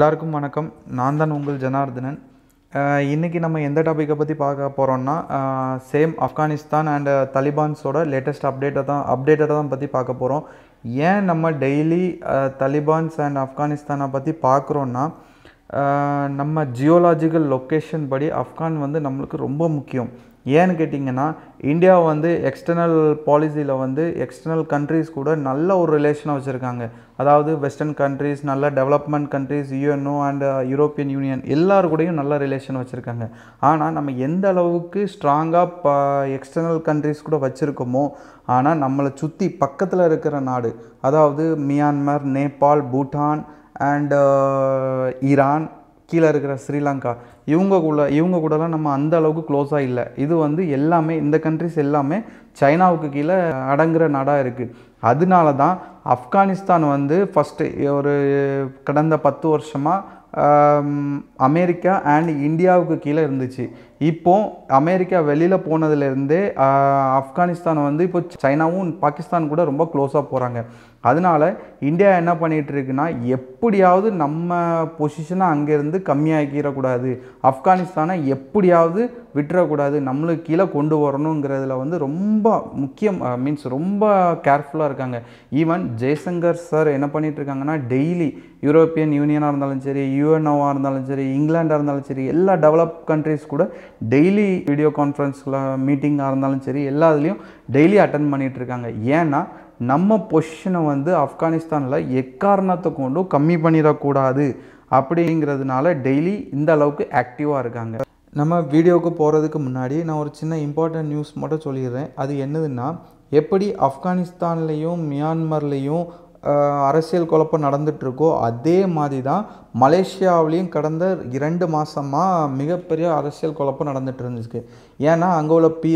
எல்லாருக்கும் வணக்கம் நான் தான் உங்கள் ஜனார்தனன் இன்றைக்கி நம்ம எந்த டாப்பிக்கை பற்றி பார்க்க போகிறோம்னா சேம் ஆப்கானிஸ்தான் அண்ட் தலிபான்ஸோட லேட்டஸ்ட் அப்டேட்டை தான் அப்டேட்டை தான் பற்றி பார்க்க போகிறோம் ஏன் நம்ம டெய்லி தலிபான்ஸ் அண்ட் ஆப்கானிஸ்தானை பற்றி பார்க்குறோன்னா நம்ம ஜியோலாஜிக்கல் லொக்கேஷன் படி ஆப்கான் வந்து நம்மளுக்கு ரொம்ப முக்கியம் ஏன்னு கேட்டிங்கன்னா இந்தியா வந்து எக்ஸ்டர்னல் பாலிசியில் வந்து எக்ஸ்டர்னல் கண்ட்ரிஸ் கூட நல்ல ஒரு ரிலேஷனை வச்சுருக்காங்க அதாவது வெஸ்டர்ன் கண்ட்ரிஸ் நல்ல development countries UNO and European union எல்லாரு கூடயும் நல்ல ரிலேஷன் வச்சுருக்காங்க ஆனால் நம்ம எந்த அளவுக்கு ஸ்ட்ராங்காக ப எக்ஸ்டர்னல் கண்ட்ரிஸ் கூட வச்சுருக்கோமோ ஆனால் நம்மளை சுற்றி பக்கத்தில் இருக்கிற நாடு அதாவது Myanmar Nepal Bhutan and Iran uh, கீழே இருக்கிற ஸ்ரீலங்கா இவங்க கூட இவங்க கூடலாம் நம்ம அந்த அளவுக்கு க்ளோஸாக இல்லை இது வந்து எல்லாமே இந்த கண்ட்ரிஸ் எல்லாமே சைனாவுக்கு கீழே அடங்குற நாடாக இருக்குது அதனால தான் ஆப்கானிஸ்தான் வந்து ஃபஸ்ட்டு ஒரு கடந்த பத்து வருஷமாக அமெரிக்கா அண்ட் இந்தியாவுக்கு கீழே இருந்துச்சு இப்போ அமெரிக்கா வெளியில் போனதுலேருந்தே ஆப்கானிஸ்தான் வந்து இப்போ சைனாவும் பாகிஸ்தான் கூட ரொம்ப க்ளோஸாக போகிறாங்க அதனால் இந்தியா என்ன பண்ணிகிட்டு இருக்குன்னா எப்படியாவது நம்ம பொசிஷனை அங்கேருந்து கம்மியாக்கிடக்கூடாது ஆப்கானிஸ்தானை எப்படியாவது விட்டுறக்கூடாது நம்மளுக்கு கீழே கொண்டு வரணுங்கிறதுல வந்து ரொம்ப முக்கியம் மீன்ஸ் ரொம்ப கேர்ஃபுல்லாக இருக்காங்க ஈவன் ஜெய்சங்கர் சார் என்ன பண்ணிகிட்டு இருக்காங்கன்னா டெய்லி யூரோப்பியன் யூனியனாக இருந்தாலும் சரி யூஎன்ஓவாக இருந்தாலும் சரி இங்கிலாண்டாக இருந்தாலும் சரி எல்லா டெவலப் கண்ட்ரிஸ் கூட டெய்லி வீடியோ கான்ஃபரன்ஸில் மீட்டிங்காக இருந்தாலும் சரி எல்லா இதுலேயும் டெய்லி அட்டன் பண்ணிகிட்டு இருக்காங்க ஏன்னா நம்ம பொசிஷனை வந்து ஆப்கானிஸ்தானில் எக்காரணத்தை கொண்டும் கம்மி பண்ணிடக்கூடாது அப்படிங்கிறதுனால டெய்லி இந்த அளவுக்கு ஆக்டிவாக இருக்காங்க நம்ம வீடியோவுக்கு போகிறதுக்கு முன்னாடி நான் ஒரு சின்ன இம்பார்ட்டன்ட் நியூஸ் மட்டும் சொல்லிடுறேன் அது என்னதுன்னா எப்படி ஆப்கானிஸ்தான்லேயும் மியான்மர்லேயும் அரசியல் குழப்பம் நடந்துகிட்ருக்கோ அதே மாதிரி தான் மலேசியாவிலையும் கடந்த இரண்டு மாதமாக மிகப்பெரிய அரசியல் குழப்பம் நடந்துகிட்டு இருந்துச்சு ஏன்னா அங்கே உள்ள பி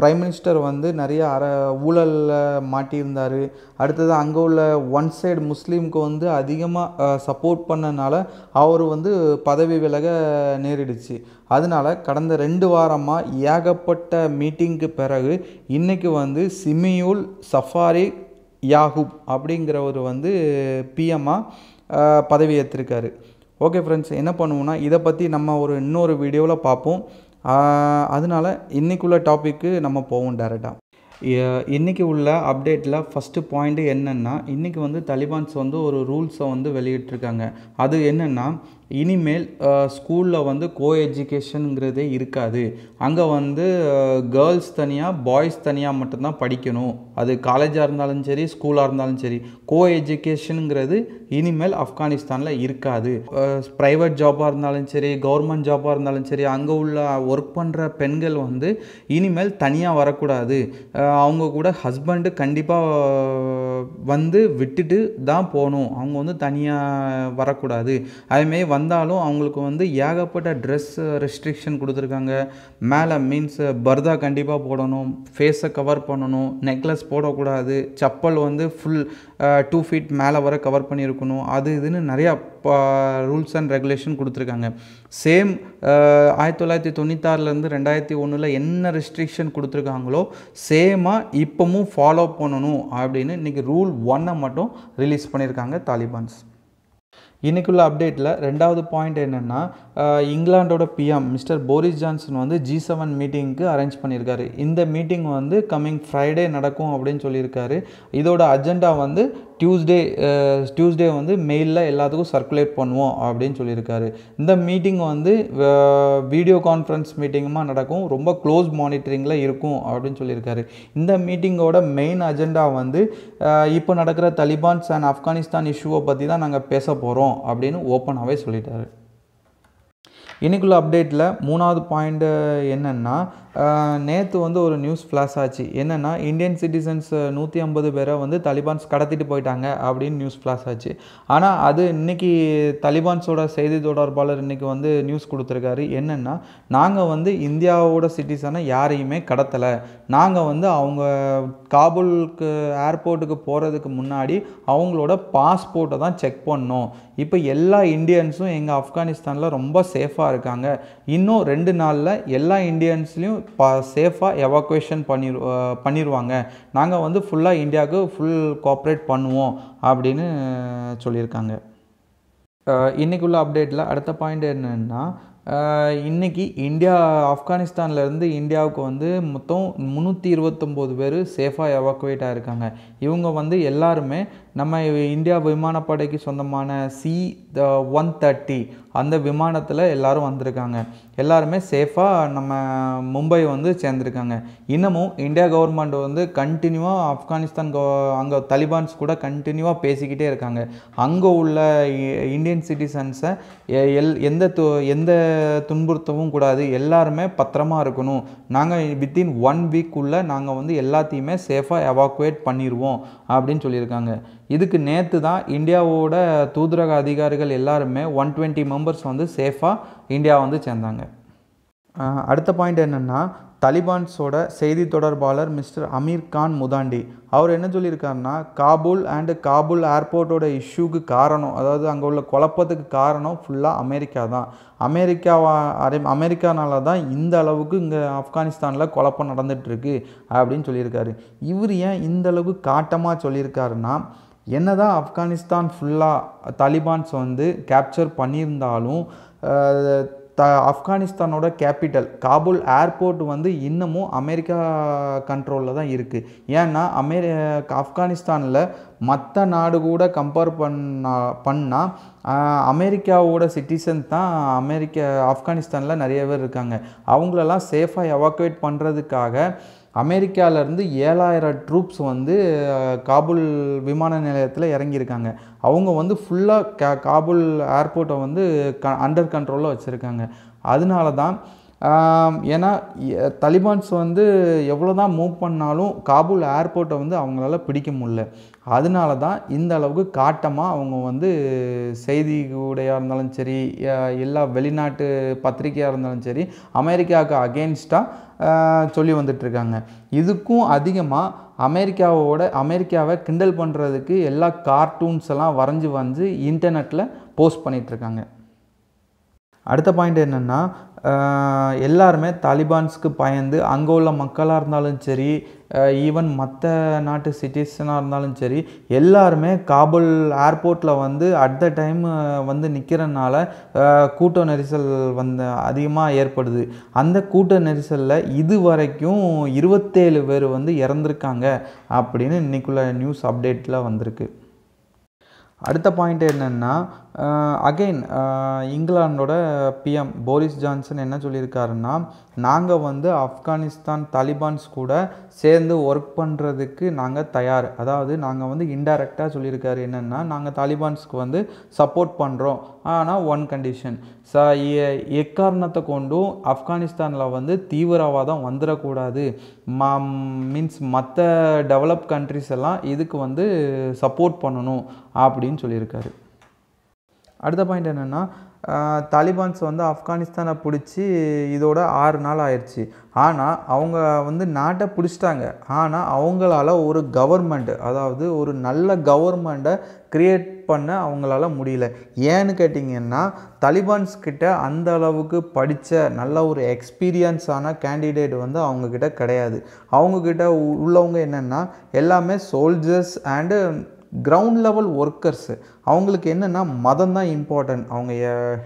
ப்ரைம் மினிஸ்டர் வந்து நிறைய அர ஊழலில் மாட்டியிருந்தார் அடுத்தது அங்கே உள்ள ஒன் சைடு முஸ்லீம்க்கு வந்து அதிகமாக சப்போர்ட் பண்ணனால அவர் வந்து பதவி விலக நேரிடுச்சு அதனால் கடந்த ரெண்டு வாரமாக ஏகப்பட்ட மீட்டிங்க்கு பிறகு இன்றைக்கி வந்து சிமியூல் சஃபாரி யாகூப் அப்படிங்கிறவர் வந்து பிஎம்மாக பதவி ஏற்றிருக்காரு ஓகே ஃப்ரெண்ட்ஸ் என்ன பண்ணுவோம்னா இதை பற்றி நம்ம ஒரு இன்னொரு வீடியோவில் பார்ப்போம் அதனால் இன்றைக்குள்ள டாப்பிக்கு நம்ம போவோம் டேரெக்டாக இன்றைக்கி உள்ள அப்டேட்டில் ஃபஸ்ட்டு பாயிண்ட்டு என்னென்னா இன்றைக்கி வந்து தலிபான்ஸ் வந்து ஒரு ரூல்ஸை வந்து வெளியிட்டிருக்காங்க அது என்னென்னா இனிமேல் ஸ்கூலில் வந்து கோ எஜுகேஷனுங்கிறதே இருக்காது அங்கே வந்து கேர்ள்ஸ் தனியாக பாய்ஸ் தனியாக மட்டும்தான் படிக்கணும் அது காலேஜாக இருந்தாலும் சரி ஸ்கூலாக இருந்தாலும் சரி கோ எஜுகேஷனுங்கிறது இனிமேல் ஆப்கானிஸ்தானில் இருக்காது ப்ரைவேட் ஜாபாக இருந்தாலும் சரி கவர்மெண்ட் ஜாபாக இருந்தாலும் சரி அங்கே உள்ள ஒர்க் பண்ணுற பெண்கள் வந்து இனிமேல் தனியாக வரக்கூடாது அவங்க கூட ஹஸ்பண்டு கண்டிப்பாக வந்து விட்டுட்டு தான் போகணும் அவங்க வந்து தனியாக வரக்கூடாது அதுமாரி வந்தாலும் அவங்களுக்கு வந்து ஏகப்பட்ட ட்ரெஸ் ரெஸ்ட்ரிக்ஷன் கொடுத்துருக்காங்க மேலே மீன்ஸ் பர்தா கண்டிப்பாக போடணும் ஃபேஸை கவர் பண்ணணும் நெக்லஸ் போடக்கூடாது செப்பல் வந்து ஃபுல் டூ ஃபீட் மேலே வர கவர் பண்ணியிருக்கணும் அது இதுன்னு நிறையா ரூல்ஸ் அண்ட் ரெகுலேஷன் கொடுத்துருக்காங்க சேம் ஆயிரத்தி தொள்ளாயிரத்தி தொண்ணூத்தாறுலேருந்து ரெண்டாயிரத்தி ஒன்றில் என்ன ரெஸ்ட்ரிக்ஷன் கொடுத்துருக்காங்களோ சேமாக இப்போவும் ஃபாலோ பண்ணணும் அப்படின்னு இன்றைக்கி ரூல் ஒன்னை மட்டும் ரிலீஸ் பண்ணியிருக்காங்க தாலிபான்ஸ் இன்றைக்குள்ள அப்டேட்டில் ரெண்டாவது பாயிண்ட் என்னென்னா இங்கிலாண்டோட பிஎம் மிஸ்டர் போரிஸ் ஜான்சன் வந்து ஜி செவன் மீட்டிங்க்கு அரேஞ்ச் பண்ணியிருக்காரு இந்த மீட்டிங் வந்து கம்மிங் ஃப்ரைடே நடக்கும் அப்படின்னு சொல்லியிருக்காரு இதோட அஜெண்டா வந்து டியூஸ்டே டியூஸ்டே வந்து மெயிலில் எல்லாத்துக்கும் சர்க்குலேட் பண்ணுவோம் அப்படின்னு சொல்லியிருக்காரு இந்த மீட்டிங் வந்து வீடியோ கான்ஃபரன்ஸ் மீட்டிங்குமா நடக்கும் ரொம்ப க்ளோஸ் மானிட்டரிங்கில் இருக்கும் அப்படின்னு சொல்லியிருக்காரு இந்த மீட்டிங்கோட மெயின் அஜெண்டா வந்து இப்போ நடக்கிற தலிபான்ஸ் அண்ட் ஆப்கானிஸ்தான் இஷ்யூவை பற்றி தான் நாங்கள் பேச போகிறோம் அப்படின்னு ஓப்பனாகவே சொல்லிட்டாரு இன்றைக்குள்ள அப்டேட்டில் மூணாவது பாயிண்ட்டு என்னென்னா நேற்று வந்து ஒரு நியூஸ் ஃப்ளாஷ் ஆச்சு என்னென்னா இந்தியன் சிட்டிசன்ஸ் நூற்றி ஐம்பது பேரை வந்து தலிபான்ஸ் கடத்திட்டு போயிட்டாங்க அப்படின்னு நியூஸ் ஃப்ளாஷ் ஆச்சு ஆனால் அது இன்றைக்கி தலிபான்ஸோட செய்தி தொடர்பாளர் இன்றைக்கி வந்து நியூஸ் கொடுத்துருக்காரு என்னென்னா நாங்கள் வந்து இந்தியாவோட சிட்டிசனை யாரையுமே கடத்தலை நாங்கள் வந்து அவங்க காபூலுக்கு ஏர்போர்ட்டுக்கு போகிறதுக்கு முன்னாடி அவங்களோட பாஸ்போர்ட்டை தான் செக் பண்ணோம் இப்போ எல்லா இந்தியன்ஸும் எங்கள் ஆப்கானிஸ்தானில் ரொம்ப சேஃபாக இருக்காங்க இன்னும் ரெண்டு நாளில் எல்லா இந்தியன்ஸ்லேயும் பா சேஃபாக எவாக்குவேஷன் பண்ணிரு பண்ணிடுவாங்க நாங்கள் வந்து ஃபுல்லாக இந்தியாவுக்கு ஃபுல் கோஆப்ரேட் பண்ணுவோம் அப்படின்னு சொல்லியிருக்காங்க இன்றைக்குள்ள அப்டேட்டில் அடுத்த பாயிண்ட் என்னென்னா இன்றைக்கி இந்தியா ஆப்கானிஸ்தான்லேருந்து இந்தியாவுக்கு வந்து மொத்தம் முந்நூற்றி இருபத்தொம்போது பேர் சேஃபாக எவாக்குவேட் இருக்காங்க இவங்க வந்து எல்லாருமே நம்ம இந்தியா விமானப்படைக்கு சொந்தமான சி த ஒன் தேர்ட்டி அந்த விமானத்தில் எல்லோரும் வந்திருக்காங்க எல்லாருமே சேஃபாக நம்ம மும்பை வந்து சேர்ந்துருக்காங்க இன்னமும் இந்தியா கவர்மெண்ட் வந்து கண்டினியூவாக ஆப்கானிஸ்தான் கோ அங்கே தலிபான்ஸ் கூட கண்டினியூவாக பேசிக்கிட்டே இருக்காங்க அங்கே உள்ள இந்தியன் சிட்டிசன்ஸை எல் எந்த து எந்த துன்புறுத்தவும் கூடாது எல்லாருமே பத்திரமா இருக்கணும் நாங்கள் வித்தின் ஒன் வீக்குள்ளே நாங்கள் வந்து எல்லாத்தையுமே சேஃபாக எவாக்குவேட் பண்ணிடுவோம் அப்படின்னு சொல்லியிருக்காங்க இதுக்கு நேற்று தான் இந்தியாவோட தூதரக அதிகாரிகள் எல்லாருமே ஒன் டுவெண்ட்டி மெம்பர்ஸ் வந்து சேஃபாக இந்தியா வந்து சேர்ந்தாங்க அடுத்த பாயிண்ட் என்னென்னா தலிபான்ஸோட செய்தி தொடர்பாளர் மிஸ்டர் அமீர் கான் முதாண்டி அவர் என்ன சொல்லியிருக்காருன்னா காபூல் அண்டு காபூல் ஏர்போர்ட்டோட இஷ்யூக்கு காரணம் அதாவது அங்கே உள்ள குழப்பத்துக்கு காரணம் ஃபுல்லாக அமெரிக்கா தான் அமெரிக்காவா அரே அமெரிக்கானால தான் இந்த அளவுக்கு இங்கே ஆப்கானிஸ்தானில் குழப்பம் நடந்துகிட்ருக்கு அப்படின்னு சொல்லியிருக்காரு இவர் ஏன் இந்த அளவுக்கு காட்டமாக சொல்லியிருக்காருன்னா என்னதான் ஆப்கானிஸ்தான் ஃபுல்லாக தாலிபான்ஸ் வந்து கேப்சர் பண்ணியிருந்தாலும் த ஆப்கானிஸ்தானோட கேபிட்டல் காபூல் ஏர்போர்ட் வந்து இன்னமும் அமெரிக்கா கண்ட்ரோலில் தான் இருக்குது ஏன்னா அமெரி ஆப்கானிஸ்தானில் மற்ற நாடு கூட கம்பேர் பண்ணா பண்ணால் அமெரிக்காவோட சிட்டிசன் தான் அமெரிக்க ஆப்கானிஸ்தானில் நிறைய பேர் இருக்காங்க அவங்களெல்லாம் சேஃபாக எவாக்குவேட் பண்ணுறதுக்காக அமெரிக்காவிலேருந்து ஏழாயிரம் ட்ரூப்ஸ் வந்து காபுல் விமான நிலையத்தில் இறங்கியிருக்காங்க அவங்க வந்து ஃபுல்லாக கா காபுல் ஏர்போர்ட்டை வந்து க அண்டர் கண்ட்ரோலில் வச்சுருக்காங்க அதனால தான் ஏன்னா தலிபான்ஸ் வந்து எவ்வளோ தான் மூவ் பண்ணாலும் காபூல் ஏர்போர்ட்டை வந்து அவங்களால பிடிக்க முடில அதனால தான் இந்த அளவுக்கு காட்டமாக அவங்க வந்து செய்தி கூடையாக இருந்தாலும் சரி எல்லா வெளிநாட்டு பத்திரிகையாக இருந்தாலும் சரி அமெரிக்காவுக்கு அகெயின்ஸ்டாக சொல்லி வந்துட்டுருக்காங்க இதுக்கும் அதிகமாக அமெரிக்காவோட அமெரிக்காவை கிண்டல் பண்ணுறதுக்கு எல்லா கார்ட்டூன்ஸ் எல்லாம் வரைஞ்சி வந்து இன்டர்நெட்டில் போஸ்ட் பண்ணிகிட்ருக்காங்க அடுத்த பாயிண்ட் என்னென்னா எல்லாருமே தாலிபான்ஸ்க்கு பயந்து அங்கே உள்ள மக்களாக இருந்தாலும் சரி ஈவன் மற்ற நாட்டு சிட்டிஸனாக இருந்தாலும் சரி எல்லாருமே காபுல் ஏர்போர்ட்டில் வந்து அட் த டைம் வந்து நிற்கிறனால கூட்ட நெரிசல் வந்து அதிகமாக ஏற்படுது அந்த கூட்ட நெரிசலில் இது வரைக்கும் இருபத்தேழு பேர் வந்து இறந்துருக்காங்க அப்படின்னு இன்றைக்குள்ள நியூஸ் அப்டேட்டில் வந்திருக்கு அடுத்த பாயிண்ட் என்னென்னா அகெயின் இங்கிலாண்டோட பிஎம் போரிஸ் ஜான்சன் என்ன சொல்லியிருக்காருன்னா நாங்கள் வந்து ஆப்கானிஸ்தான் தாலிபான்ஸ் கூட சேர்ந்து ஒர்க் பண்ணுறதுக்கு நாங்கள் தயார் அதாவது நாங்கள் வந்து இன்டைரக்டாக சொல்லியிருக்காரு என்னென்னா நாங்கள் தாலிபான்ஸ்க்கு வந்து சப்போர்ட் பண்ணுறோம் ஆனால் ஒன் கண்டிஷன் ச எக்காரணத்தை கொண்டும் ஆப்கானிஸ்தானில் வந்து தீவிரவாதம் வந்துடக்கூடாது ம மீன்ஸ் மற்ற டெவலப் கண்ட்ரிஸ் எல்லாம் இதுக்கு வந்து சப்போர்ட் பண்ணணும் அப்படின்னு சொல்லியிருக்காரு அடுத்த பாயிண்ட் என்னென்னா தாலிபான்ஸ் வந்து ஆப்கானிஸ்தானை பிடிச்சி இதோட ஆறு நாள் ஆயிடுச்சு ஆனால் அவங்க வந்து நாட்டை பிடிச்சிட்டாங்க ஆனால் அவங்களால ஒரு கவர்மெண்ட் அதாவது ஒரு நல்ல கவர்மெண்ட்டை க்ரியேட் பண்ண அவங்களால முடியல ஏன்னு கேட்டிங்கன்னா தலிபான்ஸ் கிட்ட அந்த அளவுக்கு படித்த நல்ல ஒரு எக்ஸ்பீரியன்ஸான கேண்டிடேட் வந்து அவங்கக்கிட்ட கிடையாது அவங்கக்கிட்ட உள்ளவங்க என்னென்னா எல்லாமே soldiers and ground level workers அவங்களுக்கு என்னென்னா மதம் தான் இம்பார்ட்டன்ட் அவங்க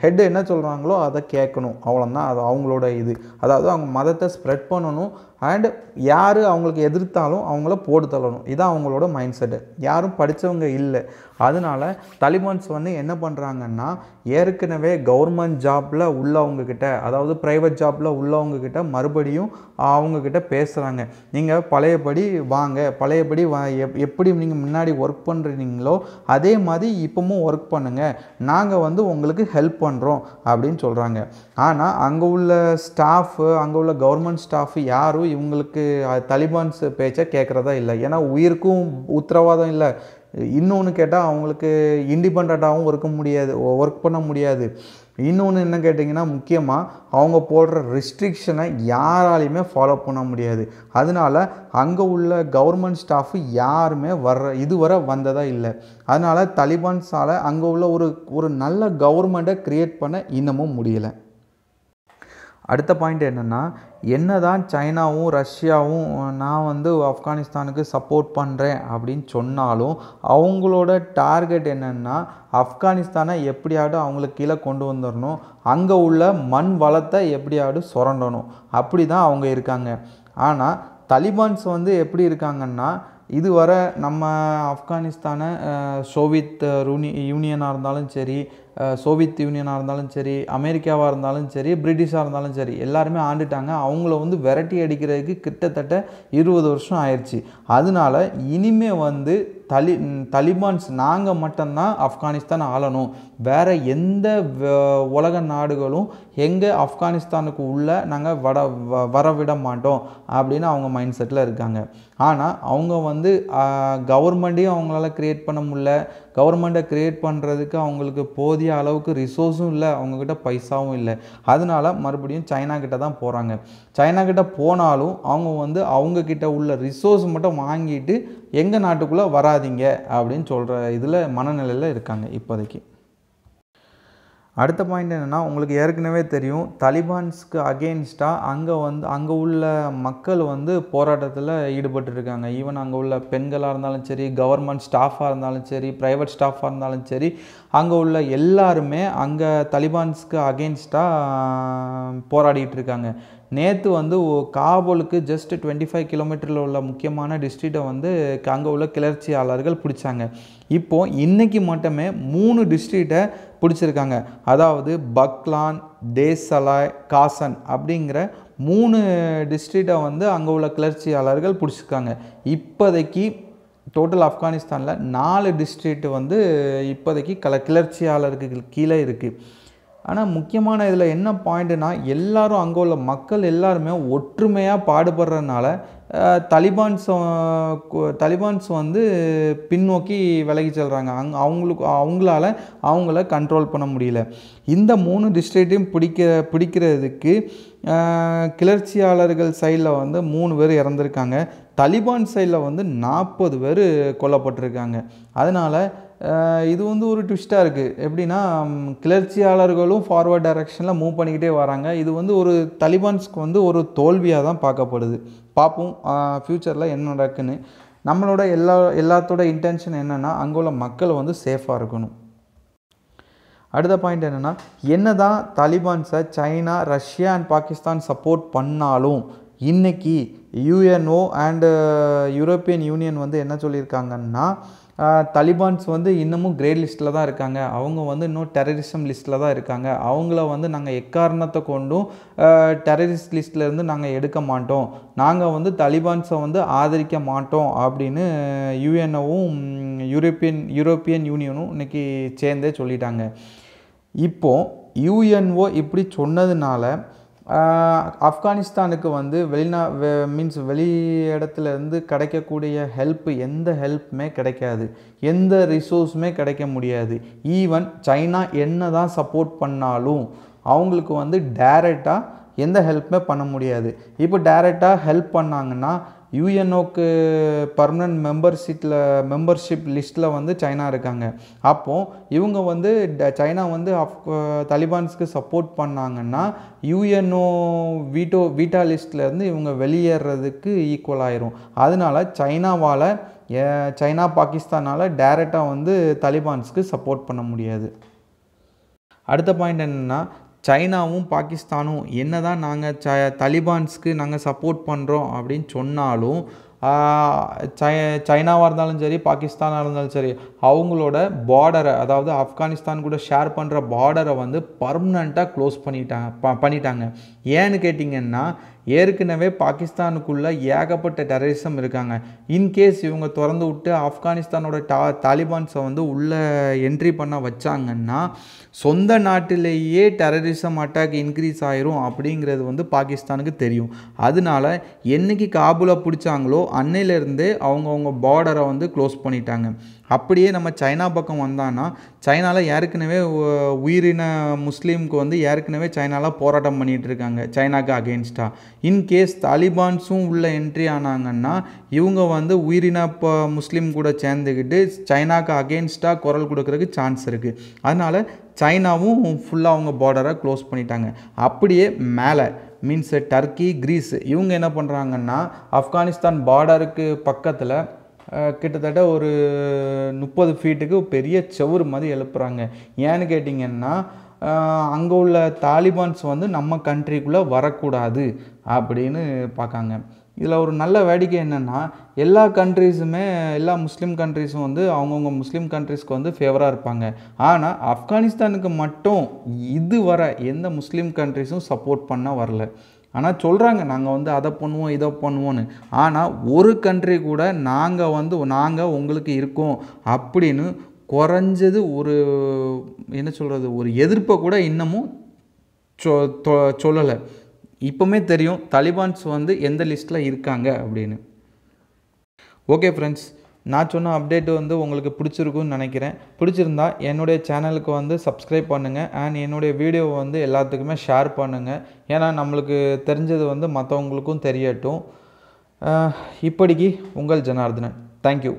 ஹெட் என்ன சொல்கிறாங்களோ அதை கேட்கணும் அவ்வளோதான் அது அவங்களோட இது அதாவது அவங்க மதத்தை ஸ்ப்ரெட் பண்ணணும் அண்டு யார் அவங்களுக்கு எதிர்த்தாலும் அவங்கள போட்டு தள்ளணும் இதான் அவங்களோட மைண்ட் செட்டு யாரும் படித்தவங்க இல்லை அதனால் தலிபான்ஸ் வந்து என்ன பண்ணுறாங்கன்னா ஏற்கனவே கவர்மெண்ட் ஜாப்பில் உள்ளவங்கக்கிட்ட அதாவது ப்ரைவேட் ஜாப்பில் உள்ளவங்கக்கிட்ட மறுபடியும் அவங்கக்கிட்ட பேசுகிறாங்க நீங்கள் பழையபடி வாங்க பழையபடி வா எப் எப்படி நீங்கள் முன்னாடி ஒர்க் பண்ணுறீங்களோ அதே மாதிரி இப்போவும் ஒர்க் பண்ணுங்கள் நாங்கள் வந்து உங்களுக்கு ஹெல்ப் பண்ணுறோம் அப்படின்னு சொல்கிறாங்க ஆனால் அங்கே உள்ள ஸ்டாஃபு அங்கே உள்ள கவர்மெண்ட் ஸ்டாஃப் யாரும் இவங்களுக்கு தலிபான்ஸ் பேச்சை கேட்குறதா இல்லை ஏன்னா உயிருக்கும் உத்தரவாதம் இல்லை இன்னொன்று கேட்டால் அவங்களுக்கு இண்டிபெண்ட்டாகவும் இருக்க முடியாது ஒர்க் பண்ண முடியாது இன்னொன்று என்ன கேட்டிங்கன்னா முக்கியமாக அவங்க போடுற ரெஸ்ட்ரிக்ஷனை யாராலையுமே ஃபாலோ பண்ண முடியாது அதனால் அங்கே உள்ள கவர்மெண்ட் ஸ்டாஃபு யாருமே வர்ற இதுவரை வந்ததாக இல்லை அதனால் தலிபான்ஸால் அங்கே உள்ள ஒரு ஒரு நல்ல கவர்மெண்ட்டை க்ரியேட் பண்ண இன்னமும் முடியலை அடுத்த பாயிண்ட் என்னென்னா என்ன தான் சைனாவும் ரஷ்யாவும் நான் வந்து ஆப்கானிஸ்தானுக்கு சப்போர்ட் பண்ணுறேன் அப்படின்னு சொன்னாலும் அவங்களோட டார்கெட் என்னென்னா ஆப்கானிஸ்தானை எப்படியாவது அவங்களுக்கு கீழே கொண்டு வந்துடணும் அங்கே உள்ள மண் வளத்தை எப்படியாவது சுரண்டணும் அப்படி தான் அவங்க இருக்காங்க ஆனால் தலிபான்ஸ் வந்து எப்படி இருக்காங்கன்னா இதுவரை நம்ம ஆப்கானிஸ்தானை சோவியத் ரூனி யூனியனாக இருந்தாலும் சரி சோவியத் யூனியனாக இருந்தாலும் சரி அமெரிக்காவாக இருந்தாலும் சரி பிரிட்டிஷாக இருந்தாலும் சரி எல்லாருமே ஆண்டுட்டாங்க அவங்கள வந்து விரட்டி அடிக்கிறதுக்கு கிட்டத்தட்ட இருபது வருஷம் ஆயிடுச்சு அதனால இனிமே வந்து தலி தலிபான்ஸ் நாங்கள் மட்டும்தான் ஆப்கானிஸ்தான் ஆளணும் வேறு எந்த உலக நாடுகளும் எங்கே ஆப்கானிஸ்தானுக்கு உள்ளே நாங்கள் வட வரவிட மாட்டோம் அப்படின்னு அவங்க மைண்ட் செட்டில் இருக்காங்க ஆனால் அவங்க வந்து கவர்மெண்ட்டையும் அவங்களால க்ரியேட் பண்ண முடில கவர்மெண்ட்டை க்ரியேட் பண்ணுறதுக்கு அவங்களுக்கு போதிய அளவுக்கு ரிசோர்ஸும் இல்லை அவங்கக்கிட்ட பைசாவும் இல்லை அதனால் மறுபடியும் சைனா கிட்ட தான் போகிறாங்க சைனாக்கிட்ட போனாலும் அவங்க வந்து அவங்க கிட்ட உள்ள ரிசோர்ஸ் மட்டும் வாங்கிட்டு எங்கள் நாட்டுக்குள்ளே வராதிங்க அப்படின்னு சொல்கிற இதில் மனநிலையில் இருக்காங்க இப்போதைக்கு அடுத்த பாயிண்ட் என்னென்னா உங்களுக்கு ஏற்கனவே தெரியும் தலிபான்ஸ்க்கு அகெயின்ஸ்டாக அங்கே வந்து அங்கே உள்ள மக்கள் வந்து போராட்டத்தில் ஈடுபட்டுருக்காங்க ஈவன் அங்கே உள்ள பெண்களாக இருந்தாலும் சரி கவர்மெண்ட் ஸ்டாஃபாக இருந்தாலும் சரி ப்ரைவேட் ஸ்டாஃபாக இருந்தாலும் சரி அங்கே உள்ள எல்லாருமே அங்கே தலிபான்ஸ்க்கு அகெயின்ஸ்டாக போராடிட்டு இருக்காங்க நேற்று வந்து காபூலுக்கு ஜஸ்ட் டுவெண்ட்டி ஃபைவ் கிலோமீட்டரில் உள்ள முக்கியமான டிஸ்ட்ரிக்டை வந்து அங்கே உள்ள கிளர்ச்சியாளர்கள் பிடிச்சாங்க இப்போது இன்றைக்கி மட்டுமே மூணு டிஸ்ட்ரிக்டை பிடிச்சிருக்காங்க அதாவது பக்லான் தேசலாய் காசன் அப்படிங்கிற மூணு டிஸ்ட்ரிக்டை வந்து அங்கே உள்ள கிளர்ச்சியாளர்கள் பிடிச்சிருக்காங்க இப்போதைக்கு டோட்டல் ஆப்கானிஸ்தானில் நாலு டிஸ்ட்ரிக்ட் வந்து இப்போதைக்கு கல கிளர்ச்சியாளருக்கு கீழே இருக்குது ஆனால் முக்கியமான இதில் என்ன பாயிண்ட்டுனா எல்லோரும் அங்கே உள்ள மக்கள் எல்லாருமே ஒற்றுமையாக பாடுபடுறதுனால தலிபான்ஸ் தலிபான்ஸ் வந்து பின்னோக்கி விலகி செல்கிறாங்க அங் அவங்களுக்கு அவங்களால அவங்கள கண்ட்ரோல் பண்ண முடியல இந்த மூணு டிஸ்ட்ரிக்டையும் பிடிக்க பிடிக்கிறதுக்கு கிளர்ச்சியாளர்கள் சைடில் வந்து மூணு பேர் இறந்துருக்காங்க தலிபான் சைடில் வந்து நாற்பது பேர் கொல்லப்பட்டிருக்காங்க அதனால் இது வந்து ஒரு ட்விஸ்ட்டாக இருக்குது எப்படின்னா கிளர்ச்சியாளர்களும் ஃபார்வர்ட் டைரக்ஷனில் மூவ் பண்ணிக்கிட்டே வராங்க இது வந்து ஒரு தலிபான்ஸ்க்கு வந்து ஒரு தோல்வியாக தான் பார்க்கப்படுது பார்ப்போம் ஃப்யூச்சரில் என்ன நடக்குன்னு நம்மளோட எல்லா எல்லாத்தோட இன்டென்ஷன் என்னென்னா அங்கே உள்ள மக்கள் வந்து சேஃபாக இருக்கணும் அடுத்த பாயிண்ட் என்னென்னா என்ன தான் தலிபான்ஸை China Russia and Pakistan support பண்ணாலும் இன்றைக்கி யூஎன்ஓ அண்டு யூரோப்பியன் யூனியன் வந்து என்ன சொல்லியிருக்காங்கன்னா தலிபான்ஸ் வந்து இன்னமும் கிரே லிஸ்ட்டில் தான் இருக்காங்க அவங்க வந்து இன்னும் டெரரிசம் லிஸ்ட்டில் தான் இருக்காங்க அவங்கள வந்து நாங்கள் எக்காரணத்தை கொண்டும் டெரரிஸ்ட் லிஸ்ட்லேருந்து நாங்கள் எடுக்க மாட்டோம் நாங்கள் வந்து தலிபான்ஸை வந்து ஆதரிக்க மாட்டோம் அப்படின்னு யுஎன்ஓவும் யூரோப்பியன் யூரோப்பியன் யூனியனும் இன்றைக்கி சேர்ந்தே சொல்லிட்டாங்க இப்போது யூஎன்ஓ இப்படி சொன்னதுனால ஆப்கானிஸ்தானுக்கு வந்து வெளிநா மீன்ஸ் வெளி இடத்துலேருந்து கிடைக்கக்கூடிய ஹெல்ப் எந்த ஹெல்ப்புமே கிடைக்காது எந்த ரிசோர்ஸுமே கிடைக்க முடியாது ஈவன் சைனா என்ன தான் சப்போர்ட் பண்ணாலும் அவங்களுக்கு வந்து டேரெக்டாக எந்த ஹெல்ப்புமே பண்ண முடியாது இப்போ டேரெக்டாக ஹெல்ப் பண்ணாங்கன்னா யூஎன்ஓக்கு பர்மனன்ட் மெம்பர்ஷிப்பில் மெம்பர்ஷிப் லிஸ்ட்டில் வந்து சைனா இருக்காங்க அப்போது இவங்க வந்து சைனா வந்து அஃப் தலிபான்ஸ்க்கு சப்போர்ட் பண்ணாங்கன்னா யூஎன்ஓ வீட்டோ வீட்டா லிஸ்ட்லேருந்து இவங்க வெளியேறதுக்கு ஈக்குவல் ஆயிரும் அதனால சைனாவால் சைனா பாகிஸ்தானால் டைரெக்டாக வந்து தலிபான்ஸ்க்கு சப்போர்ட் பண்ண முடியாது அடுத்த பாயிண்ட் என்னென்னா சைனாவும் பாகிஸ்தானும் என்ன தான் நாங்கள் ச தலிபான்ஸ்க்கு நாங்கள் சப்போர்ட் பண்ணுறோம் அப்படின்னு சொன்னாலும் சை சைனாவாக இருந்தாலும் சரி பாகிஸ்தானாக இருந்தாலும் சரி அவங்களோட பார்டரை அதாவது ஆப்கானிஸ்தான் கூட ஷேர் பண்ணுற பார்டரை வந்து பர்மனண்ட்டாக க்ளோஸ் பண்ணிட்டாங்க ப பண்ணிட்டாங்க ஏன்னு கேட்டிங்கன்னா ஏற்கனவே பாகிஸ்தானுக்குள்ளே ஏகப்பட்ட டெரரிசம் இருக்காங்க இன்கேஸ் இவங்க திறந்து விட்டு ஆப்கானிஸ்தானோட டா தாலிபான்ஸை வந்து உள்ளே என்ட்ரி பண்ண வச்சாங்கன்னா சொந்த நாட்டிலேயே டெரரிசம் அட்டாக் இன்க்ரீஸ் ஆயிரும் அப்படிங்கிறது வந்து பாகிஸ்தானுக்கு தெரியும் அதனால் என்றைக்கு காபூலை பிடிச்சாங்களோ அன்னையிலேருந்து அவங்கவுங்க பார்டரை வந்து க்ளோஸ் பண்ணிட்டாங்க அப்படியே நம்ம சைனா பக்கம் வந்தான்னா சைனாவில் ஏற்கனவே உயிரின முஸ்லீம்க்கு வந்து ஏற்கனவே சைனாவில் போராட்டம் பண்ணிகிட்டு இருக்காங்க சைனாக்கு அகெயின்ஸ்டாக இன்கேஸ் தாலிபான்ஸும் உள்ளே என்ட்ரி ஆனாங்கன்னா இவங்க வந்து உயிரின இப்போ முஸ்லீம் கூட சேர்ந்துக்கிட்டு சைனாக்கு அகெயின்ஸ்டாக குரல் கொடுக்குறதுக்கு சான்ஸ் இருக்குது அதனால் சைனாவும் ஃபுல்லாக அவங்க பார்டரை க்ளோஸ் பண்ணிட்டாங்க அப்படியே மேலே மீன்ஸ் டர்க்கி கிரீஸ் இவங்க என்ன பண்ணுறாங்கன்னா ஆப்கானிஸ்தான் பார்டருக்கு பக்கத்தில் கிட்டத்தட்ட ஒரு முப்பது ஃபீட்டுக்கு பெரிய செவுறு மாதிரி எழுப்புறாங்க ஏன்னு கேட்டிங்கன்னா அங்கே உள்ள தாலிபான்ஸ் வந்து நம்ம கண்ட்ரிக்குள்ளே வரக்கூடாது அப்படின்னு பார்க்காங்க இதில் ஒரு நல்ல வேடிக்கை என்னென்னா எல்லா கண்ட்ரிஸுமே எல்லா முஸ்லீம் கண்ட்ரிஸும் வந்து அவங்கவுங்க முஸ்லீம் கண்ட்ரிஸ்க்கு வந்து ஃபேவராக இருப்பாங்க ஆனால் ஆப்கானிஸ்தானுக்கு மட்டும் இது வர எந்த முஸ்லீம் கண்ட்ரிஸும் சப்போர்ட் பண்ண வரல ஆனால் சொல்கிறாங்க நாங்கள் வந்து அதை பண்ணுவோம் இதை பண்ணுவோன்னு ஆனால் ஒரு கண்ட்ரி கூட நாங்கள் வந்து நாங்கள் உங்களுக்கு இருக்கோம் அப்படின்னு குறைஞ்சது ஒரு என்ன சொல்கிறது ஒரு எதிர்ப்பை கூட இன்னமும் சொ சொல்லலை இப்போவுமே தெரியும் தலிபான்ஸ் வந்து எந்த லிஸ்ட்டில் இருக்காங்க அப்படின்னு ஓகே ஃப்ரெண்ட்ஸ் நான் சொன்ன அப்டேட்டு வந்து உங்களுக்கு பிடிச்சிருக்குன்னு நினைக்கிறேன் பிடிச்சிருந்தா என்னுடைய சேனலுக்கு வந்து சப்ஸ்கிரைப் பண்ணுங்கள் அண்ட் என்னுடைய வீடியோவை வந்து எல்லாத்துக்குமே ஷேர் பண்ணுங்கள் ஏன்னா நம்மளுக்கு தெரிஞ்சது வந்து மற்றவங்களுக்கும் தெரியட்டும் இப்படிக்கு உங்கள் ஜனார்தனன் தேங்க்யூ